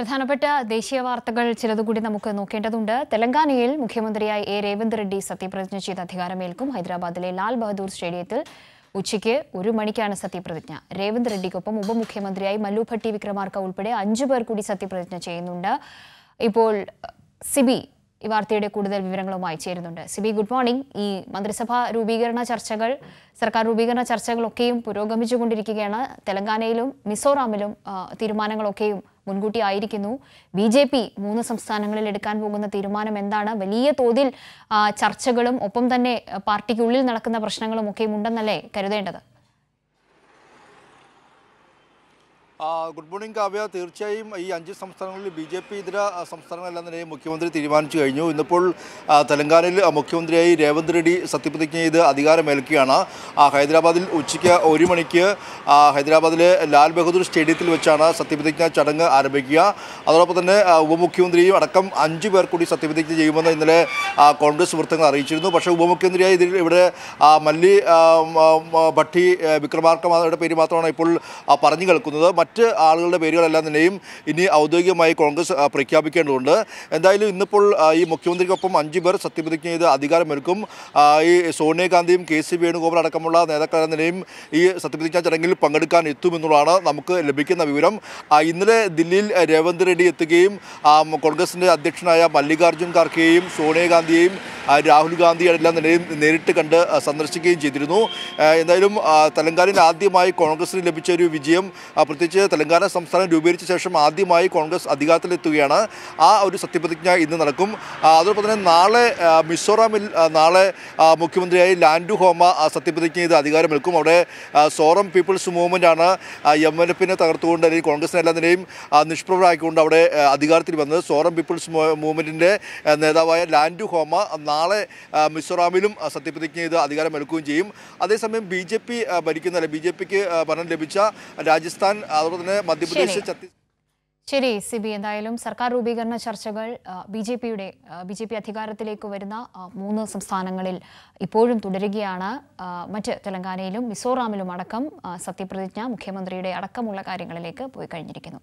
പ്രധാനപ്പെട്ട ദേശീയ വാർത്തകൾ ചിലതുകൂടി നമുക്ക് നോക്കേണ്ടതുണ്ട് തെലങ്കാനയിൽ മുഖ്യമന്ത്രിയായി എ രേവന്ത് റെഡ്ഡി സത്യപ്രതിജ്ഞ ചെയ്ത് അധികാരമേൽക്കും ഹൈദരാബാദിലെ ലാൽ ബഹദൂർ സ്റ്റേഡിയത്തിൽ ഉച്ചയ്ക്ക് ഒരു മണിക്കാണ് സത്യപ്രതിജ്ഞ രേവന്ത് റെഡ്ഡിക്കൊപ്പം ഉപമുഖ്യമന്ത്രിയായി മല്ലുഭട്ടി ഭട്ടി വിക്രമാർക്ക ഉൾപ്പെടെ അഞ്ചു പേർ കൂടി സത്യപ്രതിജ്ഞ ചെയ്യുന്നുണ്ട് ഇപ്പോൾ സിബി ഈ വാർത്തയുടെ കൂടുതൽ വിവരങ്ങളുമായി ചേരുന്നുണ്ട് സിബി ഗുഡ് മോർണിംഗ് ഈ മന്ത്രിസഭാ രൂപീകരണ ചർച്ചകൾ സർക്കാർ രൂപീകരണ ചർച്ചകളൊക്കെയും പുരോഗമിച്ചുകൊണ്ടിരിക്കുകയാണ് തെലങ്കാനയിലും മിസോറാമിലും തീരുമാനങ്ങളൊക്കെയും മുൻകൂട്ടി ആയിരിക്കുന്നു ബി ജെ പി മൂന്ന് സംസ്ഥാനങ്ങളിൽ എടുക്കാൻ പോകുന്ന തീരുമാനം എന്താണ് വലിയ തോതിൽ ചർച്ചകളും ഒപ്പം തന്നെ പാർട്ടിക്കുള്ളിൽ നടക്കുന്ന പ്രശ്നങ്ങളും ഒക്കെയും ഉണ്ടെന്നല്ലേ കരുതേണ്ടത് ഗുഡ് മോർണിംഗ് കാവ്യ തീർച്ചയായും ഈ അഞ്ച് സംസ്ഥാനങ്ങളിൽ ബി ജെ പി ഇതര സംസ്ഥാനങ്ങളെല്ലാം തന്നെ മുഖ്യമന്ത്രി തീരുമാനിച്ചു കഴിഞ്ഞു ഇന്നിപ്പോൾ തെലങ്കാനയിൽ മുഖ്യമന്ത്രിയായി രേവന്ത് റെഡ്ഡി സത്യപ്രതിജ്ഞ ചെയ്ത് അധികാരമേൽക്കുകയാണ് ഹൈദരാബാദിൽ ഉച്ചയ്ക്ക് ഒരു മണിക്ക് ഹൈദരാബാദിലെ ലാൽ ബഹദൂർ സ്റ്റേഡിയത്തിൽ വെച്ചാണ് സത്യപ്രതിജ്ഞ ചടങ്ങ് ആരംഭിക്കുക അതോടൊപ്പം തന്നെ ഉപമുഖ്യമന്ത്രിയും അടക്കം അഞ്ച് പേർ കൂടി സത്യപ്രതിജ്ഞ ചെയ്യുമെന്ന് ഇന്നലെ കോൺഗ്രസ് വൃത്തങ്ങൾ അറിയിച്ചിരുന്നു പക്ഷേ ഉപമുഖ്യമന്ത്രിയായി ഇതിൽ ഇവിടെ മല്ലി ഭട്ടി വിക്രമാർക്കമാരുടെ പേര് മാത്രമാണ് ഇപ്പോൾ പറഞ്ഞു കേൾക്കുന്നത് മറ്റ് ആളുകളുടെ പേരുകളെല്ലാം തന്നെയും ഇനി ഔദ്യോഗികമായി കോൺഗ്രസ് പ്രഖ്യാപിക്കേണ്ടതുണ്ട് എന്തായാലും ഇന്നിപ്പോൾ ഈ മുഖ്യമന്ത്രിക്കൊപ്പം അഞ്ചു പേർ സത്യപ്രതിജ്ഞ ചെയ്ത് അധികാരമെടുക്കും ഈ സോണിയാഗാന്ധിയും കെ സി വേണുഗോപാൽ അടക്കമുള്ള നേതാക്കളെല്ലാം തന്നെയും ഈ സത്യപ്രതിജ്ഞാ ചടങ്ങിൽ പങ്കെടുക്കാൻ എത്തുമെന്നുള്ളതാണ് നമുക്ക് ലഭിക്കുന്ന വിവരം ഇന്നലെ ദില്ലിയിൽ രേവന്ത് റെഡ്ഡി എത്തുകയും കോൺഗ്രസിൻ്റെ അധ്യക്ഷനായ മല്ലികാർജ്ജുൻ ഖാർഗെയും സോണിയാഗാന്ധിയെയും രാഹുൽ ഗാന്ധിയെല്ലാം എല്ലാം നേരിട്ട് കണ്ട് സന്ദർശിക്കുകയും ചെയ്തിരുന്നു എന്തായാലും തെലങ്കാനയിൽ ആദ്യമായി കോൺഗ്രസിന് ലഭിച്ച ഒരു വിജയം പ്രത്യേകിച്ച് തെലങ്കാന സംസ്ഥാനം രൂപീകരിച്ച ശേഷം ആദ്യമായി കോൺഗ്രസ് അധികാരത്തിലെത്തുകയാണ് ആ ഒരു സത്യപ്രതിജ്ഞ ഇന്ന് നടക്കും അതോടൊപ്പം തന്നെ നാളെ മിസോറാമിൽ നാളെ മുഖ്യമന്ത്രിയായി ലാൻഡു ഹോമ സത്യപ്രതിജ്ഞ ചെയ്ത് അധികാരമെടുക്കും അവിടെ സോറം പീപ്പിൾസ് മൂവ്മെൻ്റ് ആണ് എം എൽ എഫിനെ തകർത്തുകൊണ്ട് അല്ലെങ്കിൽ കോൺഗ്രസിനെ എല്ലാ നിലയും നിഷ്പ്രഭരാക്കിക്കൊണ്ട് അവിടെ അധികാരത്തിൽ വന്നത് സോറം പീപ്പിൾസ് മൂവ്മെൻറ്റിൻ്റെ നേതാവായ ലാൻഡു ഹോമ നാളെ മിസോറാമിലും സത്യപ്രതിജ്ഞ ചെയ്ത് അധികാരമെടുക്കുകയും ചെയ്യും അതേസമയം ബി ജെ പി ഭരിക്കുന്ന അല്ലെ ബി ജെ പിക്ക് ഭരണം ലഭിച്ച രാജസ്ഥാൻ അതുപോലെ തന്നെ മധ്യപ്രദേശ് ഛത്തീസ്ഗഡ് ശരി സി ബി എന്തായാലും സർക്കാർ രൂപീകരണ ചർച്ചകൾ ബി ജെ പിയുടെ ബി ജെ പി അധികാരത്തിലേക്ക് വരുന്ന മൂന്ന് സംസ്ഥാനങ്ങളിൽ ഇപ്പോഴും തുടരുകയാണ് മറ്റ് തെലങ്കാനയിലും മിസോറാമിലും അടക്കം സത്യപ്രതിജ്ഞ മുഖ്യമന്ത്രിയുടെ അടക്കമുള്ള കാര്യങ്ങളിലേക്ക് പോയി കഴിഞ്ഞിരിക്കുന്നു